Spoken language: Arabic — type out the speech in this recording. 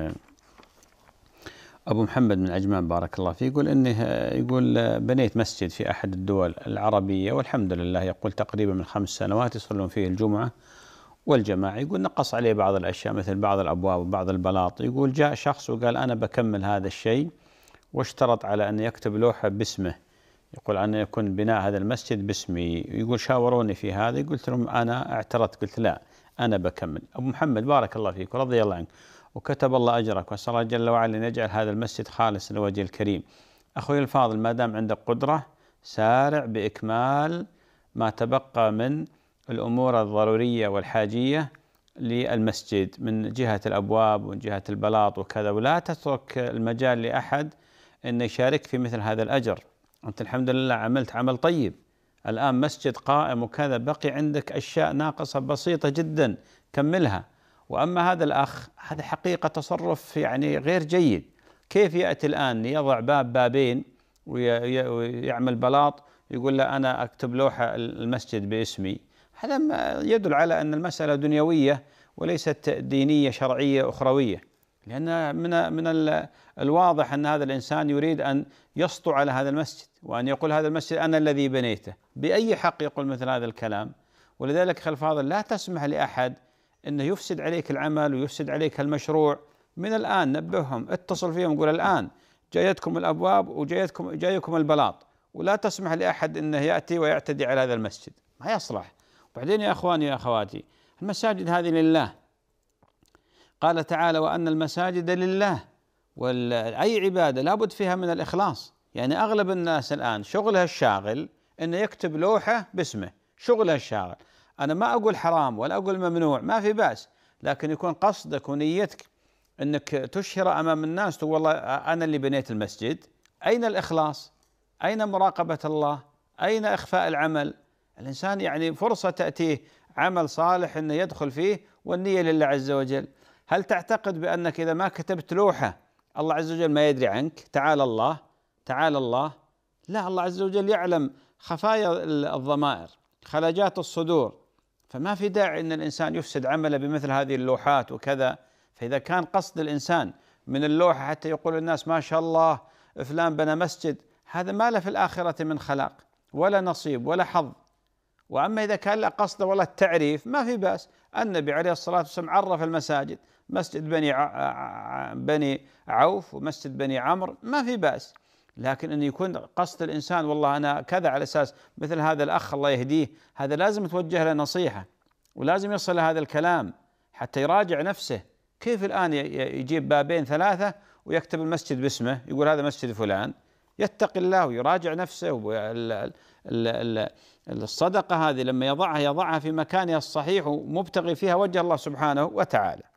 آه. أبو محمد من عجمان بارك الله فيه يقول أنه يقول آه، بنيت مسجد في أحد الدول العربية والحمد لله يقول تقريبا من خمس سنوات يصلون فيه الجمعة والجماعة يقول نقص عليه بعض الأشياء مثل بعض الأبواب وبعض البلاط يقول جاء شخص وقال أنا بكمل هذا الشيء واشترط على أن يكتب لوحة باسمه يقول ان يكون بناء هذا المسجد باسمي يقول شاوروني في هذا قلت لهم أنا اعترضت قلت لا أنا بكمل أبو محمد بارك الله فيك ورضي الله عنك وكتب الله أجرك وأسأل الله جل وعلا أن يجعل هذا المسجد خالص لوجه الكريم أخوي الفاضل ما دام عندك قدرة سارع بإكمال ما تبقى من الأمور الضرورية والحاجية للمسجد من جهة الأبواب ومن جهة البلاط وكذا ولا تترك المجال لأحد أن يشارك في مثل هذا الأجر أنت الحمد لله عملت عمل طيب الآن مسجد قائم وكذا بقي عندك أشياء ناقصة بسيطة جدا كملها واما هذا الاخ هذا حقيقه تصرف يعني غير جيد كيف ياتي الان يضع باب بابين ويعمل بلاط يقول له انا اكتب لوحه المسجد باسمي هذا يدل على ان المساله دنيويه وليست دينيه شرعيه اخرويه لان من من الواضح ان هذا الانسان يريد ان يسطو على هذا المسجد وان يقول هذا المسجد انا الذي بنيته باي حق يقول مثل هذا الكلام ولذلك خلف فاضل لا تسمح لاحد انه يفسد عليك العمل ويفسد عليك المشروع من الان نبههم اتصل فيهم قول الان جايتكم الابواب وجايتكم جايكم البلاط ولا تسمح لاحد انه ياتي ويعتدي على هذا المسجد ما يصلح وبعدين يا اخواني يا اخواتي المساجد هذه لله قال تعالى وان المساجد لله واي عباده لابد فيها من الاخلاص يعني اغلب الناس الان شغلها الشاغل انه يكتب لوحه باسمه شغلها الشاغل أنا ما أقول حرام ولا أقول ممنوع ما في بأس لكن يكون قصدك ونيتك أنك تشهر أمام الناس تقول والله أنا اللي بنيت المسجد أين الإخلاص أين مراقبة الله أين إخفاء العمل الإنسان يعني فرصة تأتيه عمل صالح أنه يدخل فيه والنية لله عز وجل هل تعتقد بأنك إذا ما كتبت لوحة الله عز وجل ما يدري عنك تعال الله تعال الله لا الله عز وجل يعلم خفايا الضمائر خلاجات الصدور فما في داعي ان الانسان يفسد عمله بمثل هذه اللوحات وكذا فاذا كان قصد الانسان من اللوحه حتى يقول الناس ما شاء الله فلان بنى مسجد هذا ما له في الاخره من خلاق ولا نصيب ولا حظ واما اذا كان له قصده والله التعريف ما في باس النبي عليه الصلاه والسلام عرف المساجد مسجد بني بني عوف ومسجد بني عمرو ما في باس لكن أن يكون قصد الإنسان والله أنا كذا على أساس مثل هذا الأخ الله يهديه هذا لازم توجه له نصيحة ولازم يصل هذا الكلام حتى يراجع نفسه كيف الآن يجيب بابين ثلاثة ويكتب المسجد باسمه يقول هذا مسجد فلان يتقي الله ويراجع نفسه الصدقة هذه لما يضعها يضعها في مكانها الصحيح ومبتغي فيها وجه الله سبحانه وتعالى